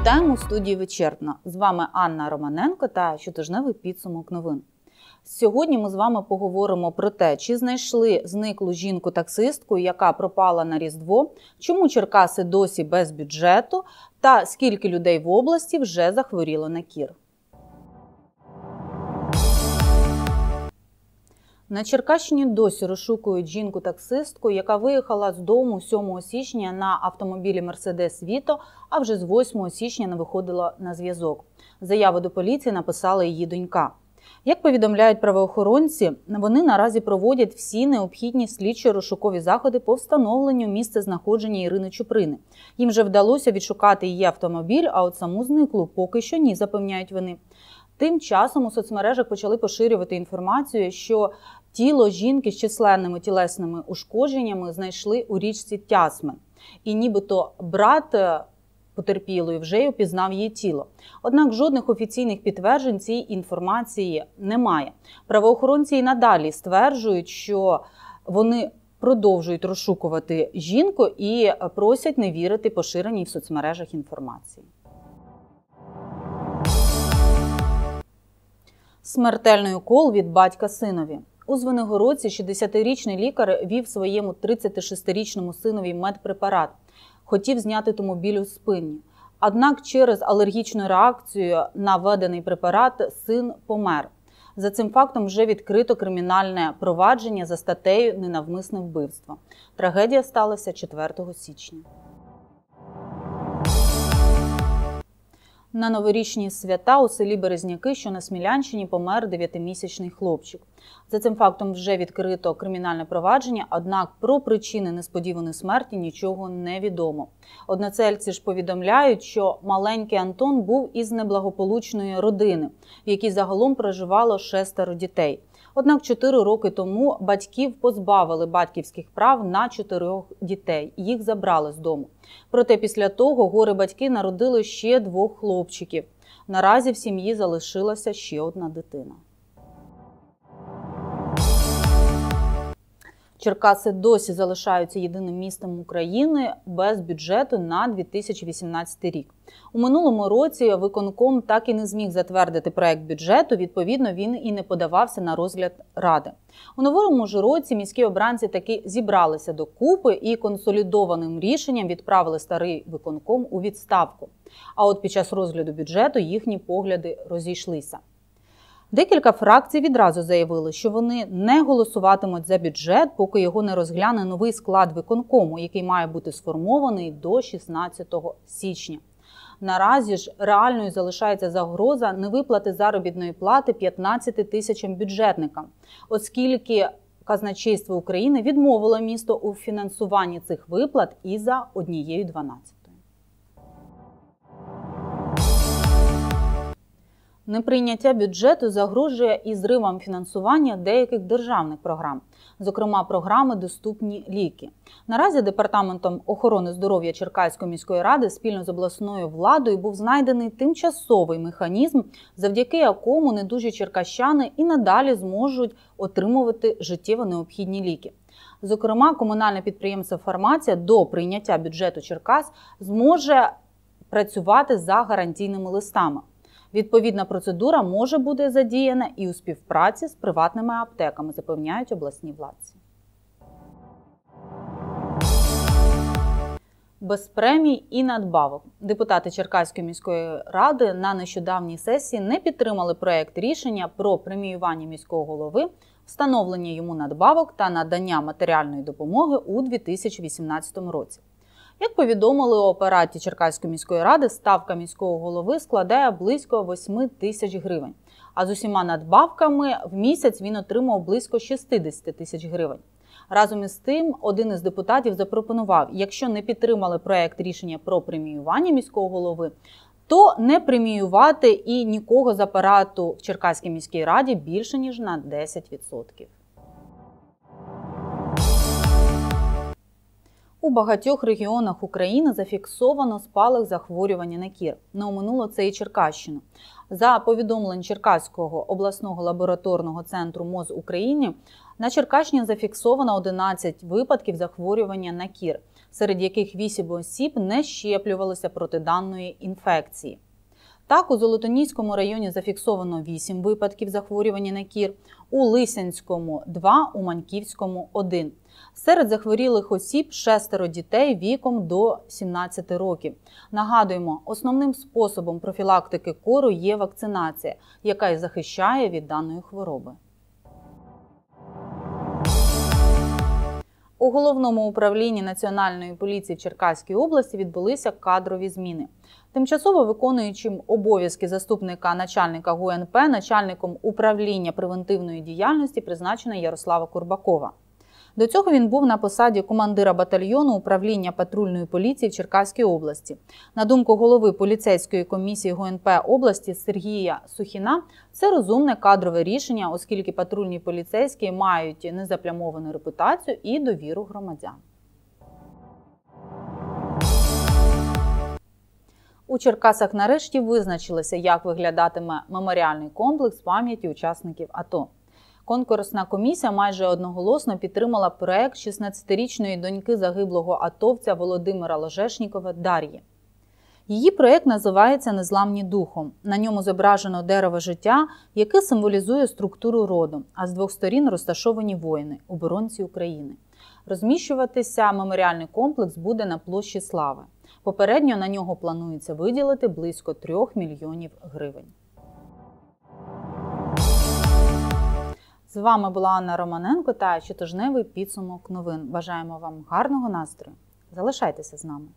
Вітаємо в студії Вечерна. З вами Анна Романенко та щотижневий підсумок новин. Сьогодні ми з вами поговоримо про те, чи знайшли зниклу жінку-таксистку, яка пропала на Різдво, чому Черкаси досі без бюджету, та скільки людей в області вже захворіло на кір. На Черкащині досі розшукують жінку-таксистку, яка виїхала з дому 7 січня на автомобілі Мерседес Віто, а вже з 8 січня не виходила на зв'язок. Заяву до поліції написала її донька. Як повідомляють правоохоронці, вони наразі проводять всі необхідні слідчі розшукові заходи по встановленню місця знаходження Ірини Чуприни. Їм вже вдалося відшукати її автомобіль, а от саму зниклу поки що ні, запевняють вони. Тим часом у соцмережах почали поширювати інформацію, що тіло жінки з численними тілесними ушкодженнями знайшли у річці Тясми, і нібито брат. Е, Потерпілою вже й упізнав її тіло. Однак жодних офіційних підтверджень цієї інформації немає. Правоохоронці і надалі стверджують, що вони продовжують розшукувати жінку і просять не вірити поширеній в соцмережах інформації. Смертельний укол від батька синові у Звенигородці 60-річний лікар вів своєму 36-річному синові медпрепарат. Хотів зняти тому біль у спині. Однак, через алергічну реакцію на введений препарат син помер. За цим фактом вже відкрито кримінальне провадження за статтею Ненавмисне вбивство. Трагедія сталася 4 січня. На новорічні свята у селі Березняки, що на Смілянщині, помер дев'ятимісячний хлопчик. За цим фактом вже відкрито кримінальне провадження, однак про причини несподіваної смерті нічого не відомо. Одноцельці ж повідомляють, що маленький Антон був із неблагополучної родини, в якій загалом проживало шестеро дітей. Однак, 4 роки тому батьків позбавили батьківських прав на чотирьох дітей. Їх забрали з дому. Проте після того гори батьки народили ще двох хлопчиків. Наразі в сім'ї залишилася ще одна дитина. Черкаси досі залишаються єдиним містом України без бюджету на 2018 рік. У минулому році виконком так і не зміг затвердити проект бюджету. Відповідно, він і не подавався на розгляд ради. У новому ж році міські обранці таки зібралися докупи і консолідованим рішенням відправили старий виконком у відставку. А от під час розгляду бюджету їхні погляди розійшлися. Декілька фракцій відразу заявили, що вони не голосуватимуть за бюджет, поки його не розгляне новий склад виконкому, який має бути сформований до 16 січня. Наразі ж реальною залишається загроза невиплати заробітної плати 15 тисячам бюджетникам, оскільки казначейство України відмовило місто у фінансуванні цих виплат і за однією дванадцять. Неприйняття бюджету загрожує і зривом фінансування деяких державних програм, зокрема програми Доступні ліки. Наразі департаментом охорони здоров'я Черкаської міської ради спільно з обласною владою був знайдений тимчасовий механізм, завдяки якому недужі черкащани і надалі зможуть отримувати життєво необхідні ліки. Зокрема, комунальне підприємство Фармація до прийняття бюджету Черкас зможе працювати за гарантійними листами. Відповідна процедура може бути задіяна і у співпраці з приватними аптеками, запевняють обласні владці. Без премій і надбавок депутати Черкаської міської ради на нещодавній сесії не підтримали проєкт рішення про преміювання міського голови, встановлення йому надбавок та надання матеріальної допомоги у 2018 році. Як повідомили у апараті Черкаської міської ради, ставка міського голови складає близько 8 тисяч гривень. А з усіма надбавками в місяць він отримав близько 60 тисяч гривень. Разом із тим, один із депутатів запропонував: якщо не підтримали проект рішення про преміювання міського голови, то не преміювати і нікого з апарату в Черкаській міській раді більше ніж на 10%. У багатьох регіонах України зафіксовано спалах захворювання на кір. Не оминуло це і Черкащину. За повідомлень Черкаського обласного лабораторного центру МОЗ України на Черкащині зафіксовано 11 випадків захворювання на кір, серед яких 8 осіб не щеплювалися проти даної інфекції. Так, у Золотоніському районі зафіксовано 8 випадків захворювання на кір, у Лисянському 2, у Маньківському 1. Серед захворілих осіб шестеро дітей віком до 17 років. Нагадуємо, основним способом профілактики кору є вакцинація, яка і захищає від даної хвороби. У головному управлінні національної поліції Черкаської області відбулися кадрові зміни. Тимчасово виконуючим обов'язки заступника начальника ГУНП, начальником управління превентивної діяльності призначена Ярослава Курбакова. До цього він був на посаді командира батальйону управління патрульної поліції в Черкаській області. На думку голови поліцейської комісії ГУНП області Сергія Сухіна, це розумне кадрове рішення, оскільки патрульні поліцейські мають незаплямовану репутацію і довіру громадян. У Черкасах нарешті визначилося, як виглядатиме меморіальний комплекс пам'яті учасників АТО. Конкурсна комісія майже одноголосно підтримала проект 16-річної доньки загиблого атовця Володимира Ложешнікова Дар'ї. Її проект називається Незламні духом. На ньому зображено дерево життя, яке символізує структуру роду, а з двох сторін розташовані воїни, оборонці України. Розміщуватися меморіальний комплекс буде на площі Слави. Попередньо на нього планується виділити близько трьох мільйонів гривень. З вами була Анна Романенко та щотижневий підсумок новин. Бажаємо вам гарного настрою! Залишайтеся з нами!